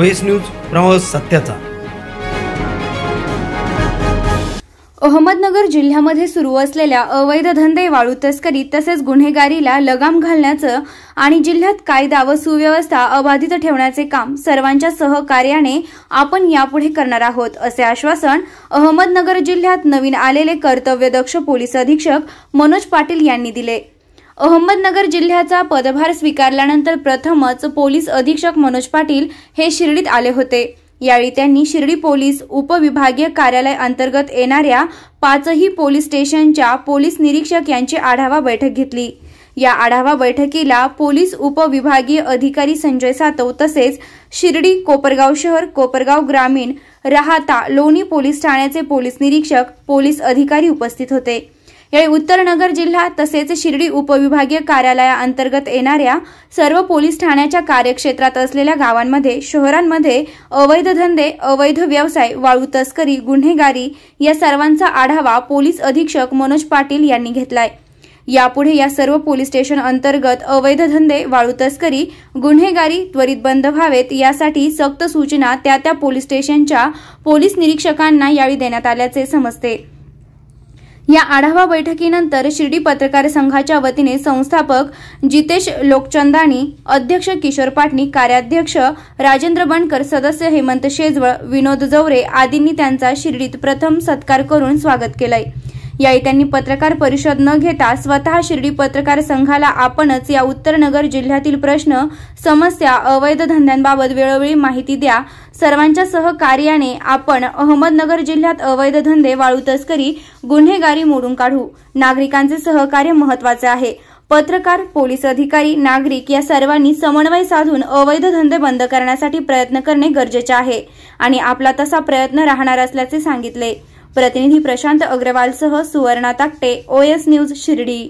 वेस न्यूज प्रवास सत्याचा अहमदनगर जिल्ह्यामध्ये सुरू असलेल्या अवैध धंदे वाळू तस्करी तसेच गुन्हेगारीला लगाम घालण्याचं आणि जिल्ह्यात कायदा व सुव्यवस्था अबाधित ठेवण्याचे काम सर्वांच्या सहकार्याने आपण यापुढे करणार आहोत असे आश्वासन अहमदनगर जिल्ह्यात नवीन आलेले कर्तव्यदक्ष पोलीस अधीक्षक मनोज पाटील यांनी दिले अहमदनगर जिल्ह्याचा पदभार स्वीकारल्यानंतर प्रथमच पोलीस अधीक्षक मनोज पाटील हे शिर्डीत आले होते यावेळी त्यांनी शिर्डी पोलीस उपविभागीय कार्यालय अंतर्गत येणाऱ्या पाचही पोलीस स्टेशनच्या पोलीस निरीक्षक यांची आढावा बैठक घेतली या आढावा बैठकीला पोलीस उपविभागीय अधिकारी संजय सातव तसेच शिर्डी कोपरगाव शहर कोपरगाव ग्रामीण राहता लोणी पोलीस ठाण्याचे पोलीस निरीक्षक पोलीस अधिकारी उपस्थित होते यावेळी उत्तरनगर जिल्हा तसेच शिर्डी उपविभागीय कार्यालयाअंतर्गत येणाऱ्या सर्व पोलीस ठाण्याच्या कार्यक्षेत्रात असलेल्या गावांमध्ये शहरांमध्ये अवैध धंदे अवैध व्यवसाय वाळू तस्करी गुन्हेगारी या सर्वांचा आढावा पोलीस अधीक्षक मनोज पाटील यांनी घेतलाय यापुढे या सर्व पोलीस स्टेशन अंतर्गत अवैध धंदे वाळू तस्करी गुन्हेगारी त्वरित बंद व्हावेत यासाठी सक्त सूचना त्या त्या पोलीस स्टेशनच्या पोलीस निरीक्षकांना यावेळी देण्यात आल्याचे समजते या आढावा बैठकीनंतर शिर्डी पत्रकार संघाच्या वतीने संस्थापक जितेश लोकचंदानी अध्यक्ष किशोर पाटणी कार्याध्यक्ष राजेंद्र बनकर सदस्य हेमंत शेजवळ विनोद जवरे आदींनी त्यांचा शिर्डीत प्रथम सत्कार करून स्वागत केलंय यावेळी त्यांनी पत्रकार परिषद न घेता स्वतः शिर्डी पत्रकार संघाला आपणच या उत्तरनगर जिल्ह्यातील प्रश्न समस्या अवैध धंद्यांबाबत वेळोवेळी माहिती द्या सर्वांच्या सहकार्याने आपण अहमदनगर जिल्ह्यात अवैध धंदे वाळू तस्करी गुन्हेगारी मोडून काढू नागरिकांचे सहकार्य महत्वाचे आहे पत्रकार पोलीस अधिकारी नागरिक या सर्वांनी समन्वय साधून अवैध धंदे बंद करण्यासाठी प्रयत्न करणे गरजेचे आहे आणि आपला तसा प्रयत्न राहणार असल्याचे सांगितले प्रतिनिधी प्रशांत अग्रवालसह सुवर्णा ताकटे ओएस न्यूज शिर्डी